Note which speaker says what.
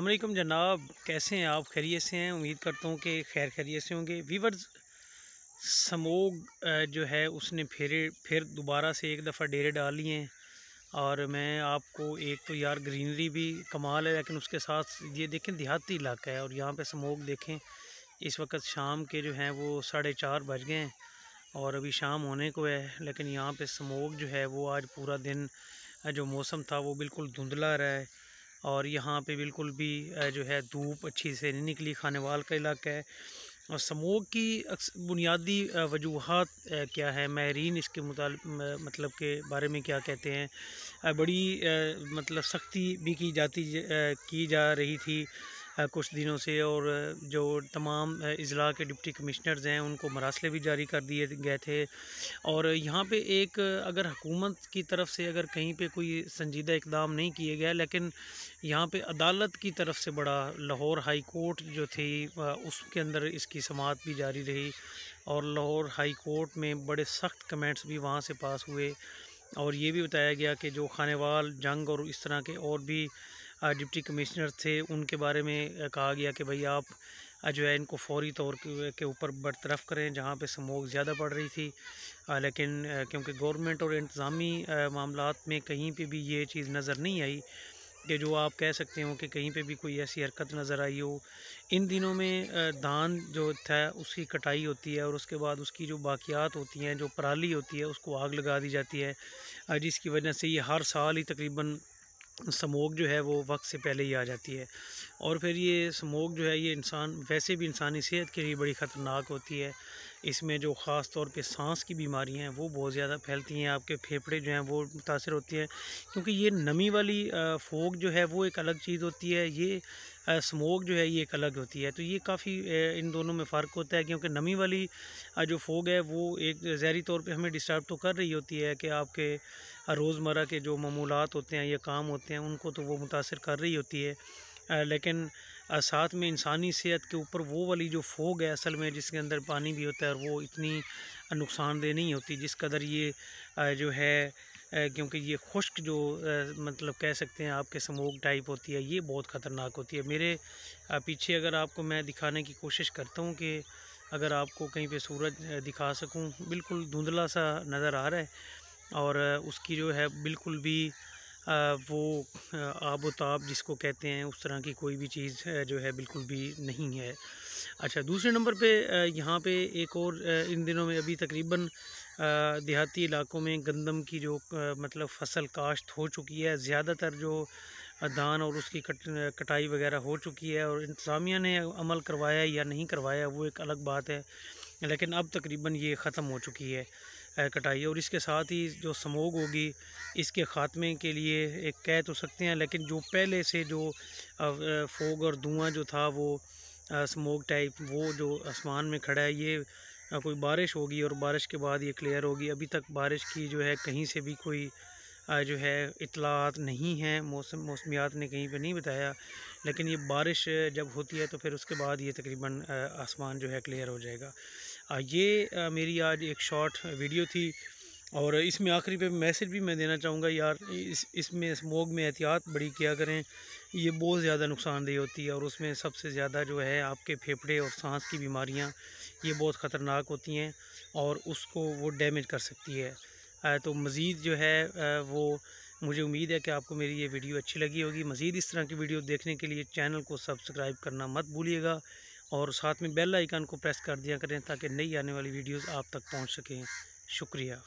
Speaker 1: अल्लाम जनाब कैसे हैं आप खैरियत से हैं उम्मीद करता हूँ कि खैर खैरियत से होंगे वीवर्स समोग जो है उसने फिर फिर दोबारा से एक दफ़ा डेरे डाल लिए हैं और मैं आपको एक तो यार ग्रीनरी भी कमाल है लेकिन उसके साथ ये देखें देहाती इलाका है और यहाँ पे समोग देखें इस वक्त शाम के जो हैं वो साढ़े चार बज गए हैं और अभी शाम होने को है लेकिन यहाँ पे समोग जो है वो आज पूरा दिन जो मौसम था वो बिल्कुल धुंधला रहा है और यहाँ पे बिल्कुल भी जो है धूप अच्छी से नहीं निकली खाने वाल का इलाका है और समोग की बुनियादी वजूहत क्या है माहरीन इसके मतलब के बारे में क्या कहते हैं बड़ी मतलब सख्ती भी की जाती की जा रही थी कुछ दिनों से और जो तमाम अजला के डिप्टी कमिश्नर्स हैं उनको मरासले भी जारी कर दिए गए थे और यहाँ पे एक अगर हुकूमत की तरफ से अगर कहीं पे कोई संजीदा इकदाम नहीं किए गए लेकिन यहाँ पे अदालत की तरफ से बड़ा लाहौर हाई कोर्ट जो थी उसके अंदर इसकी समात भी जारी रही और लाहौर हाई कोर्ट में बड़े सख्त कमेंट्स भी वहाँ से पास हुए और ये भी बताया गया कि जो खानेवाल जंग और इस तरह के और भी डिप्टी कमिश्नर थे उनके बारे में कहा गया कि भाई आप जो है इनको फौरी तौर के ऊपर बरतरफ करें जहाँ पे स्मोक ज़्यादा पड़ रही थी लेकिन क्योंकि गवर्नमेंट और इंतज़ामी मामला में कहीं पर भी ये चीज़ नज़र नहीं आई कि जो आप कह सकते हो कि कहीं पे भी कोई ऐसी हरकत नज़र आई हो इन दिनों में धान जो था उसकी कटाई होती है और उसके बाद उसकी जो बाकियात होती हैं जो पराली होती है उसको आग लगा दी जाती है जिसकी वजह से ये हर साल ही तकरीबन स्मोक जो है वो वक्त से पहले ही आ जाती है और फिर ये स्मोक जो है ये इंसान वैसे भी इंसानी सेहत के लिए बड़ी ख़तरनाक होती है इसमें जो ख़ास तौर पे सांस की बीमारियां हैं वो बहुत ज़्यादा फैलती हैं आपके फेफड़े जो हैं वो मुतासर होती हैं क्योंकि ये नमी वाली फोक जो है वो एक अलग चीज़ होती है ये स्मोक जो है ये एक अलग होती है तो ये काफ़ी इन दोनों में फ़र्क होता है क्योंकि नमी वाली जो फोग है वो एक जहरी तौर पर हमें डिस्टर्ब तो कर रही होती है कि आपके रोज़मर्रा के जो ममूलत होते हैं या काम होते हैं उनको तो वो मुतासर कर रही होती है लेकिन साथ में इंसानी सेहत के ऊपर वो वाली जो फोग है असल में जिसके अंदर पानी भी होता है और वो इतनी नुकसानदेह नहीं होती जिस कदर ये जो है क्योंकि ये खुश्क जो मतलब कह सकते हैं आपके स्मोक टाइप होती है ये बहुत ख़तरनाक होती है मेरे पीछे अगर आपको मैं दिखाने की कोशिश करता हूँ कि अगर आपको कहीं पे सूरज दिखा सकूँ बिल्कुल धुंधला सा नज़र आ रहा है और उसकी जो है बिल्कुल भी वो आब जिसको कहते हैं उस तरह की कोई भी चीज़ जो है बिल्कुल भी नहीं है अच्छा दूसरे नंबर पे यहाँ पे एक और इन दिनों में अभी तकरीबन देहाती इलाकों में गंदम की जो मतलब फसल काश्त हो चुकी है ज़्यादातर जो धान और उसकी कट कटाई वगैरह हो चुकी है और इंतज़ामिया ने अमल करवाया या नहीं करवाया वो एक अलग बात है लेकिन अब तकरीबन ये ख़त्म हो चुकी है कटाई और इसके साथ ही जो समोग होगी इसके ख़ात्मे के लिए एक कह तो सकते हैं लेकिन जो पहले से जो फोग और धुआँ जो था वो स्मोक टाइप वो जो आसमान में खड़ा है ये कोई बारिश होगी और बारिश के बाद ये क्लियर होगी अभी तक बारिश की जो है कहीं से भी कोई जो है इतलात नहीं है मौसम मौसमियात ने कहीं पे नहीं बताया लेकिन ये बारिश जब होती है तो फिर उसके बाद ये तकरीबन आसमान जो है क्लियर हो जाएगा ये मेरी आज एक शॉर्ट वीडियो थी और इसमें आखिरी पे मैसेज भी मैं देना चाहूँगा यार इस इसमें स्मोक में एहतियात बड़ी किया करें ये बहुत ज़्यादा नुकसानदेह होती है और उसमें सबसे ज़्यादा जो है आपके फेफड़े और सांस की बीमारियाँ ये बहुत ख़तरनाक होती हैं और उसको वो डैमेज कर सकती है तो मज़ीद जो है वो मुझे उम्मीद है कि आपको मेरी ये वीडियो अच्छी लगी होगी मज़ीद इस तरह की वीडियो देखने के लिए चैनल को सब्सक्राइब करना मत भूलिएगा और साथ में बेल आइकन को प्रेस कर दिया करें ताकि नई आने वाली वीडियोस आप तक पहुंच सकें शुक्रिया